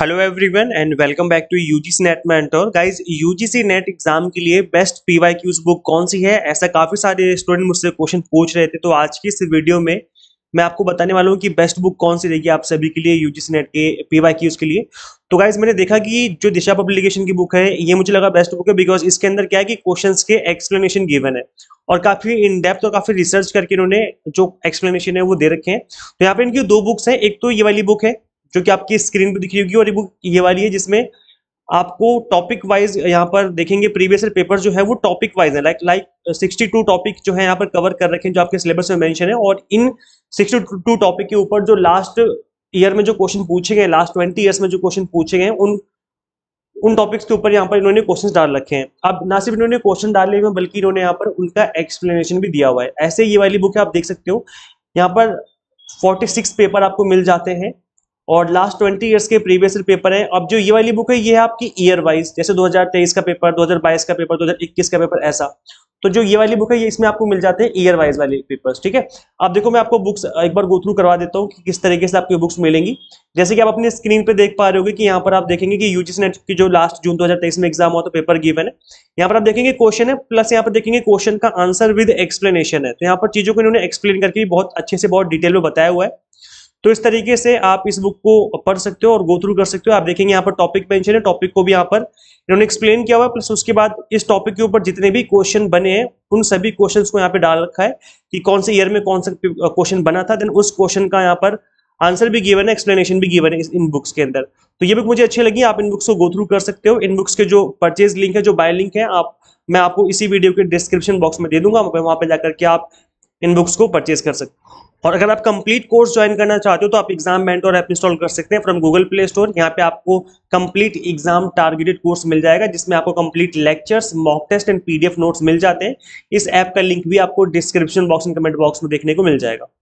hello everyone and welcome back to UGC NET mentor guys UGC NET exam के लिए best PYQs book कौन सी है ऐसा काफी सारे स्टूडेंट मुझसे क्वेश्चन पूछ रहे थे तो आज की इस वीडियो में मैं आपको बताने वाला हूँ कि बेस्ट बुक कौन सी रहेगी आप सभी के लिए यूजीसी नेट के पीवाईक्यूज के लिए तो गाइज मैंने देखा कि जो दिशा पब्लिकेशन की बुक है ये मुझे लगा बेस्ट बुक है बिकॉज इसके अंदर क्या है कि क्वेश्चन के एक्सप्लेनेशन गिवन है और काफी इन डेप्थ और काफी रिसर्च करके इन्होंने जो एक्सप्लेनेशन है वो दे रखे हैं तो यहाँ पे इनकी दो बुक्स हैं एक तो ये वाली बुक है जो कि आपकी स्क्रीन पर दिखी होगी और ई बुक ये वाली है जिसमें आपको टॉपिक वाइज यहाँ पर देखेंगे प्रीवियस पेपर जो है वो टॉपिक वाइज है लाइक लाइक 62 टॉपिक जो है यहाँ पर कवर कर रखे हैं जो आपके सिलेबस में मेंशन है और इन 62 टॉपिक के ऊपर जो लास्ट ईयर में जो क्वेश्चन पूछे गए लास्ट ट्वेंटी ईयर्स में जो क्वेश्चन पूछे गए उन उन टॉपिक्स के ऊपर यहाँ पर इन्होंने क्वेश्चन डाल रखे हैं अब ना सिर्फ इन्होंने क्वेश्चन डाले हुए बल्कि इन्होंने यहाँ पर उनका एक्सप्लेनेशन भी दिया हुआ है ऐसे ये वाली बुक है आप देख सकते हो यहाँ पर सिक्स पेपर आपको मिल जाते हैं और लास्ट ट्वेंटी ईयर्स के प्रीवियस पेपर है अब जो ये वाली बुक है ये है आपकी ईयर वाइज जैसे 2023 का पेपर 2022 का पेपर 2021 का पेपर ऐसा तो जो ये वाली बुक है ये इसमें आपको मिल जाते हैं ईयर वाइज वाले पेपर्स ठीक है अब देखो मैं आपको बुक्स एक बार गो थ्रू करवा देता हूँ कि किस तरीके से आपकी बुक्स मिलेंगी जैसे कि आप अपनी स्क्रीन पे देख पा रहे होगे कि यहाँ पर आप देखेंगे कि यूजीसी नेट की जो लास्ट जून 2023 में एग्जाम हुआ तो पेपर गिवन है यहाँ पर आप देखेंगे क्वेश्चन है प्लस यहाँ पर देखेंगे क्वेश्चन का आंसर विद एक्सप्लेनेशन है तो यहाँ पर चीजों को इन्होंने एक्सप्लेन करके बहुत अच्छे से बहुत डिटेल में बताया हुआ है तो इस तरीके से आप इस बुक को पढ़ सकते हो और गो थ्रू कर सकते हो आप देखेंगे यहाँ पर टॉपिक मेंशन है टॉपिक को भी यहाँ पर इन्होंने एक्सप्लेन किया हुआ है प्लस उसके बाद इस टॉपिक के ऊपर जितने भी क्वेश्चन बने हैं उन सभी क्वेश्चन को यहाँ पे डाल रखा है कि कौन से ईयर में कौन सा क्वेश्चन बना था देन उस क्वेश्चन का यहाँ पर आंसर भी गिवन है एक्सप्लेनेशन भी गिवन है इन बुक्स के अंदर तो ये बुक मुझे अच्छी लगी आप इन बुक्स को गो थ्रू कर सकते हो इन बुक्स के जो परचेज लिंक है जो बाय लिंक है आप मैं आपको इसी वीडियो के डिस्क्रिप्शन बॉक्स में दे दूंगा वहां पर जाकर के आप इन बुक्स को परचेज कर सकते हो और अगर आप कंप्लीट कोर्स ज्वाइन करना चाहते हो तो आप एग्जाम मेंटोर ऐप इंस्टॉल कर सकते हैं फ्रॉम गूगल प्ले स्टोर यहाँ पे आपको कंप्लीट एग्जाम टारगेटेड कोर्स मिल जाएगा जिसमें आपको complete lectures mock test and PDF notes मिल जाते हैं इस ऐप का लिंक भी आपको description box and comment box में देखने को मिल जाएगा